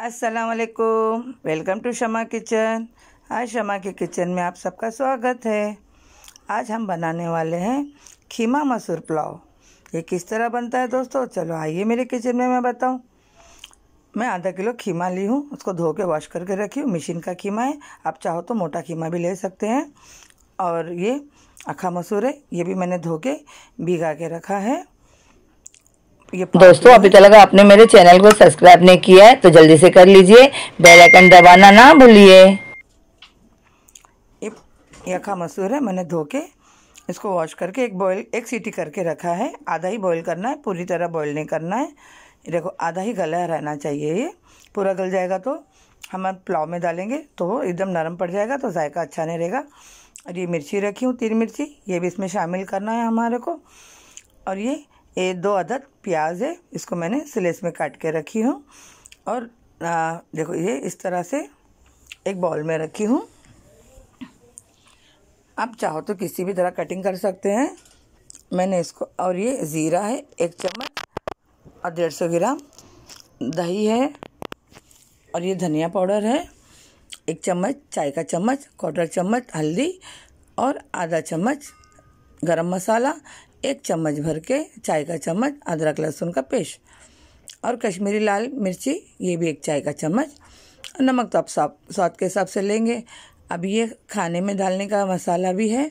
असलकुम welcome to Shama kitchen आज शमा के किचन में आप सबका स्वागत है आज हम बनाने वाले हैं खीमा मसूर पुलाव ये किस तरह बनता है दोस्तों चलो आइए मेरे किचन में मैं बताऊं मैं आधा किलो खीमा ली हूँ उसको धो के वॉश करके रखी हूँ मशीन का खीमा है आप चाहो तो मोटा खीमा भी ले सकते हैं और ये अखा मसूर है ये भी मैंने धो के भिगा के रखा है दोस्तों अभी तक तो अगर आपने मेरे चैनल को सब्सक्राइब नहीं किया है तो जल्दी से कर लीजिए बेल आइकन दबाना ना भूलिए यखा मसूर है मैंने धो के इसको वॉश करके एक बॉयल एक सीटी करके रखा है आधा ही बॉयल करना है पूरी तरह बॉयल नहीं करना है देखो आधा ही गला रहना चाहिए ये पूरा गल जाएगा तो हम पुलाव में डालेंगे तो एकदम नरम पड़ जाएगा तो जायका अच्छा नहीं रहेगा और ये मिर्ची रखी हूँ तीन मिर्ची ये भी इसमें शामिल करना है हमारे को और ये ये दो अदद प्याज है इसको मैंने सिलेस में काट के रखी हूँ और आ, देखो ये इस तरह से एक बॉल में रखी हूँ आप चाहो तो किसी भी तरह कटिंग कर सकते हैं मैंने इसको और ये ज़ीरा है एक चम्मच और डेढ़ सौ ग्राम दही है और ये धनिया पाउडर है एक चम्मच चाय का चम्मच क्वार्टर चम्मच हल्दी और आधा चम्मच गरम मसाला एक चम्मच भर के चाय का चम्मच अदरक लहसुन का पेस्ट और कश्मीरी लाल मिर्ची ये भी एक चाय का चम्मच नमक तो आप स्वाद के हिसाब से लेंगे अब ये खाने में डालने का मसाला भी है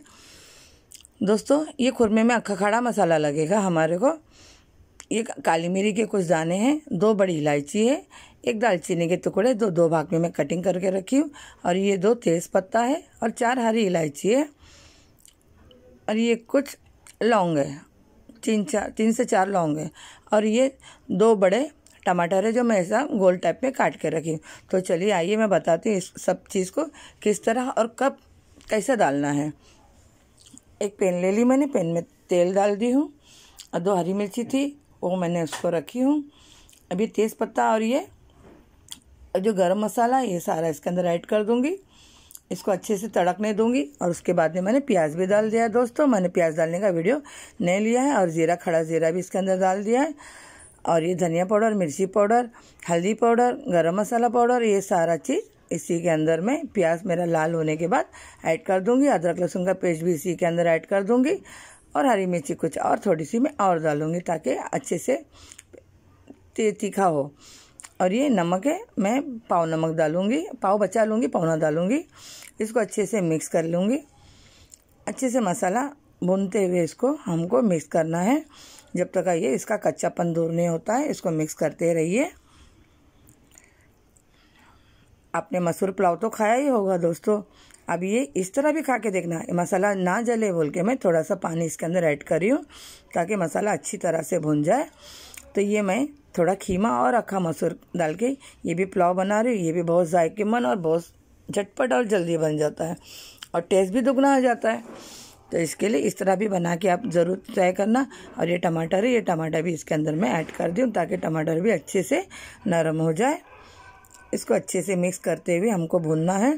दोस्तों ये खुरमे में अखा खड़ा मसाला लगेगा हमारे को ये काली मिरी के कुछ दाने हैं दो बड़ी इलायची है एक दालचीनी के टुकड़े दो दो भाग में मैं कटिंग करके रखी हूँ और ये दो तेज़ पत्ता है और चार हरी इलायची है और ये कुछ लौंग है तीन चार तीन से चार लौंग है और ये दो बड़े टमाटर है जो मैं ऐसा गोल टाइप में काट के रखी तो चलिए आइए मैं बताती हूँ इस सब चीज़ को किस तरह और कब कैसे डालना है एक पेन ले ली मैंने पेन में तेल डाल दी हूँ और दो हरी मिर्ची थी वो मैंने उसको रखी हूँ अभी तेज़पत्ता और ये जो गरम मसाला ये सारा इसके अंदर ऐड कर दूँगी इसको अच्छे से तड़कने दूंगी और उसके बाद में मैंने प्याज भी डाल दिया है दोस्तों मैंने प्याज डालने का वीडियो नहीं लिया है और ज़ीरा खड़ा ज़ीरा भी इसके अंदर डाल दिया है और ये धनिया पाउडर मिर्ची पाउडर हल्दी पाउडर गरम मसाला पाउडर ये सारा चीज़ इसी के अंदर मैं प्याज मेरा लाल होने के बाद ऐड कर दूंगी अदरक लहसुन का पेस्ट भी इसी के अंदर ऐड कर दूंगी और हरी मिर्ची कुछ और थोड़ी सी मैं और डालूंगी ताकि अच्छे से तीखा हो और ये नमक है मैं पाव नमक डालूँगी पाव बचा लूँगी पौना डालूँगी इसको अच्छे से मिक्स कर लूँगी अच्छे से मसाला भूनते हुए इसको हमको मिक्स करना है जब तक ये इसका कच्चापन दूर नहीं होता है इसको मिक्स करते रहिए आपने मसूर पुलाव तो खाया ही होगा दोस्तों अब ये इस तरह भी खा के देखना मसाला ना जले बोल के मैं थोड़ा सा पानी इसके अंदर ऐड कर रही हूँ ताकि मसाला अच्छी तरह से भुन जाए तो ये मैं थोड़ा खीमा और अखा मसूर डाल के ये भी पुलाव बना रही हूँ ये भी बहुत जायकेमंद और बहुत झटपट और जल्दी बन जाता है और टेस्ट भी दुगना हो जाता है तो इसके लिए इस तरह भी बना के आप ज़रूर ट्राई करना और ये टमाटर है ये टमाटर भी इसके अंदर मैं ऐड कर दूँ ताकि टमाटर भी अच्छे से नरम हो जाए इसको अच्छे से मिक्स करते हुए हमको भूनना है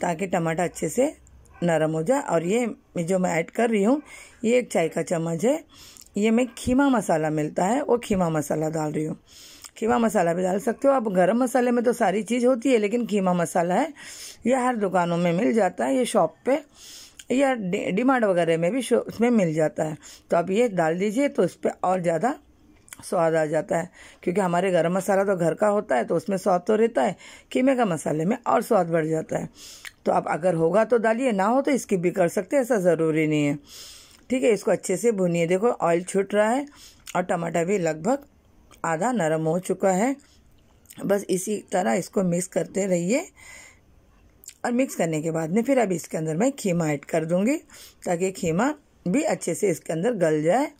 ताकि टमाटर अच्छे से नरम हो जाए और ये जो मैं ऐड कर रही हूँ ये एक चाय का चम्मच है ये मैं खीमा मसाला मिलता है वो खीमा मसाला डाल रही हूँ खीमा मसाला भी डाल सकते हो आप गरम मसाले में तो सारी चीज़ होती है लेकिन खीमा मसाला है यह हर दुकानों में मिल जाता है ये शॉप पे या डिमांड वगैरह में भी उसमें मिल जाता है तो आप ये डाल दीजिए तो उस पर और ज़्यादा स्वाद आ जाता है क्योंकि हमारे गरम मसाला तो घर का होता है तो उसमें स्वाद तो रहता है कीमे का मसाले में और स्वाद बढ़ जाता है तो आप अगर होगा तो डालिए ना हो तो इसकी भी कर सकते ऐसा ज़रूरी नहीं है ठीक है इसको अच्छे से भुनिए देखो ऑयल छूट रहा है और टमाटर भी लगभग आधा नरम हो चुका है बस इसी तरह इसको मिक्स करते रहिए और मिक्स करने के बाद में फिर अब इसके अंदर मैं खीमा ऐड कर दूँगी ताकि खीमा भी अच्छे से इसके अंदर गल जाए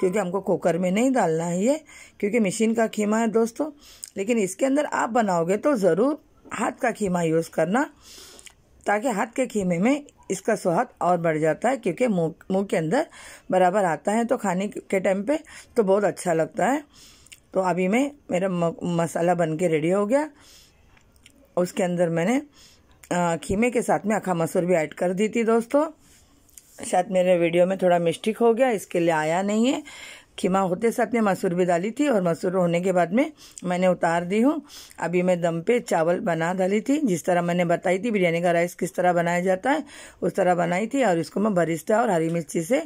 क्योंकि हमको कुकर में नहीं डालना है ये क्योंकि मशीन का खीमा है दोस्तों लेकिन इसके अंदर आप बनाओगे तो ज़रूर हाथ का खीमा यूज़ करना ताकि हाथ के खीमे में इसका स्वाद और बढ़ जाता है क्योंकि मुंह मुंह के अंदर बराबर आता है तो खाने के टाइम पे तो बहुत अच्छा लगता है तो अभी मैं मेरा मसाला बन के रेडी हो गया उसके अंदर मैंने खीमे के साथ में अखा मसूर भी ऐड कर दी थी दोस्तों शायद मेरे वीडियो में थोड़ा मिस्टेक हो गया इसके लिए आया नहीं है खीमा होते साथ में मसूर भी डाली थी और मसूर होने के बाद में मैंने उतार दी हूँ अभी मैं दम पे चावल बना डाली थी जिस तरह मैंने बताई थी बिरयानी का राइस किस तरह बनाया जाता है उस तरह बनाई थी और इसको मैं बरिस्ता और हरी मिर्ची से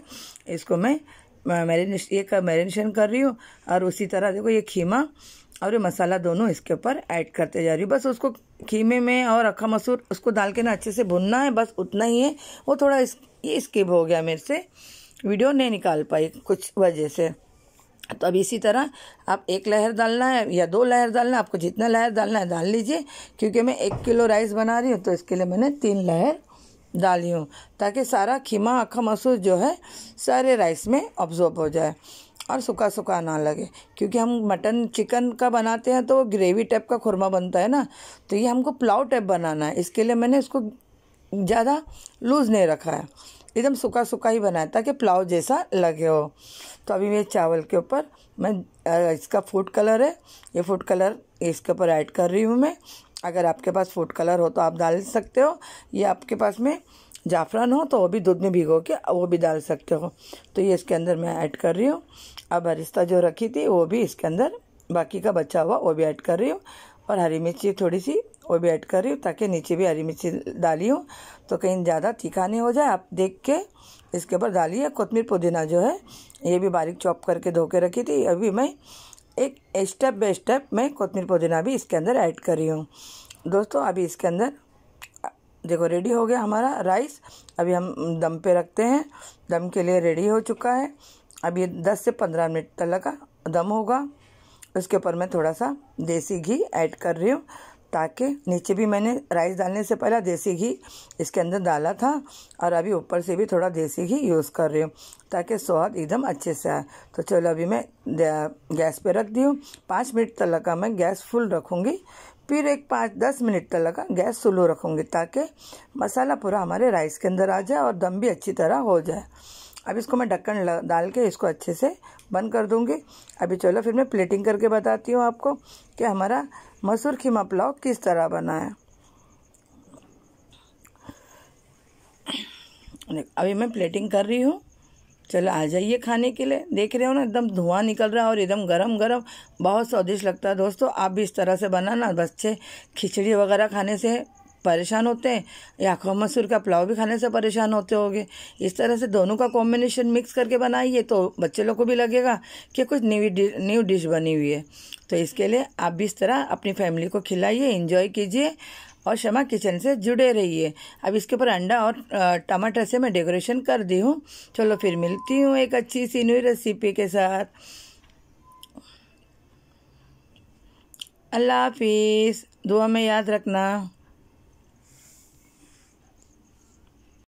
इसको मैं मैरिनेशन ये मैरिनेशन कर रही हूँ और उसी तरह देखो ये खीमा और ये मसाला दोनों इसके ऊपर ऐड करते जा रही हूँ बस उसको खीमे में और अखा मसूर उसको डाल के ना अच्छे से भुनना है बस उतना ही है वो थोड़ा इस ये स्किप हो गया मेरे से वीडियो नहीं निकाल पाई कुछ वजह से तो अब इसी तरह आप एक लहर डालना है या दो लहर डालना है आपको जितना लहर डालना है डाल लीजिए क्योंकि मैं एक किलो राइस बना रही हूँ तो इसके लिए मैंने तीन लहर डाली हूँ ताकि सारा खीमा आखा मसूर जो है सारे राइस में ऑब्जॉर्ब हो जाए और सूखा सूखा ना लगे क्योंकि हम मटन चिकन का बनाते हैं तो वो ग्रेवी टाइप का खुरमा बनता है ना तो ये हमको पुलाव टाइप बनाना है इसके लिए मैंने इसको ज़्यादा लूज़ नहीं रखा है एकदम सूखा सूखा ही बनाया ताकि पुलाव जैसा लगे हो तो अभी मैं चावल के ऊपर मैं इसका फूड कलर है ये फूड कलर इसके ऊपर ऐड कर रही हूँ मैं अगर आपके पास फूड कलर हो तो आप डाल सकते हो ये आपके पास में जाफरान हो तो वो भी दूध में भिगो के वो भी डाल सकते हो तो ये इसके अंदर मैं ऐड कर रही हूँ अब रिश्ता जो रखी थी वो भी इसके अंदर बाकी का बचा हुआ वो भी ऐड कर रही हूँ और हरी मिर्ची थोड़ी सी वो भी ऐड कर रही हूँ ताकि नीचे भी हरी मिर्ची डाली हूँ तो कहीं ज़्यादा तीखा नहीं हो जाए आप देख के इसके ऊपर डालिए कोतमीर पुदीना जो है ये भी बारीक चॉप करके धो के रखी थी अभी मैं एक स्टेप बाय स्टेप मैं कोतमीर पुदीना भी इसके अंदर ऐड कर रही हूँ दोस्तों अभी इसके अंदर देखो रेडी हो गया हमारा राइस अभी हम दम पे रखते हैं दम के लिए रेडी हो चुका है अभी दस 10 से 15 मिनट तक का दम होगा उसके ऊपर मैं थोड़ा सा देसी घी ऐड कर रही हूँ ताकि नीचे भी मैंने राइस डालने से पहले देसी घी इसके अंदर डाला था और अभी ऊपर से भी थोड़ा देसी घी यूज़ कर रही हूँ ताकि स्वाद एकदम अच्छे से आए तो चलो अभी मैं गैस पे रख दी हूँ पाँच मिनट तक लगा मैं गैस फुल रखूँगी फिर एक पाँच दस मिनट तक लगा गैस स्लो रखूँगी ताकि मसाला पूरा हमारे राइस के अंदर आ जाए और दम भी अच्छी तरह हो जाए अब इसको मैं ढक्कन डाल के इसको अच्छे से बंद कर दूँगी अभी चलो फिर मैं प्लेटिंग करके बताती हूँ आपको कि हमारा मसूर खीमा पुलाव किस तरह बना है अभी मैं प्लेटिंग कर रही हूँ चलो आ जाइए खाने के लिए देख रहे हो ना एकदम धुआं निकल रहा है और एकदम गरम गरम बहुत स्वादिष्ट लगता है दोस्तों आप भी इस तरह से बनाना बच्चे खिचड़ी वगैरह खाने से परेशान होते हैं या खम मसूर का पुलाव भी खाने से परेशान होते होंगे इस तरह से दोनों का कॉम्बिनेशन मिक्स करके बनाइए तो बच्चे लोग को भी लगेगा कि कुछ न्यू न्यू डिश बनी हुई है तो इसके लिए आप भी इस तरह अपनी फैमिली को खिलाइए इंजॉय कीजिए और शमा किचन से जुड़े रहिए अब इसके ऊपर अंडा और टमाटर से मैं डेकोरेशन कर दी हूँ चलो फिर मिलती हूँ एक अच्छी सी न्यू रेसिपी के साथ अल्लाह हाफिज़ दुआ में याद रखना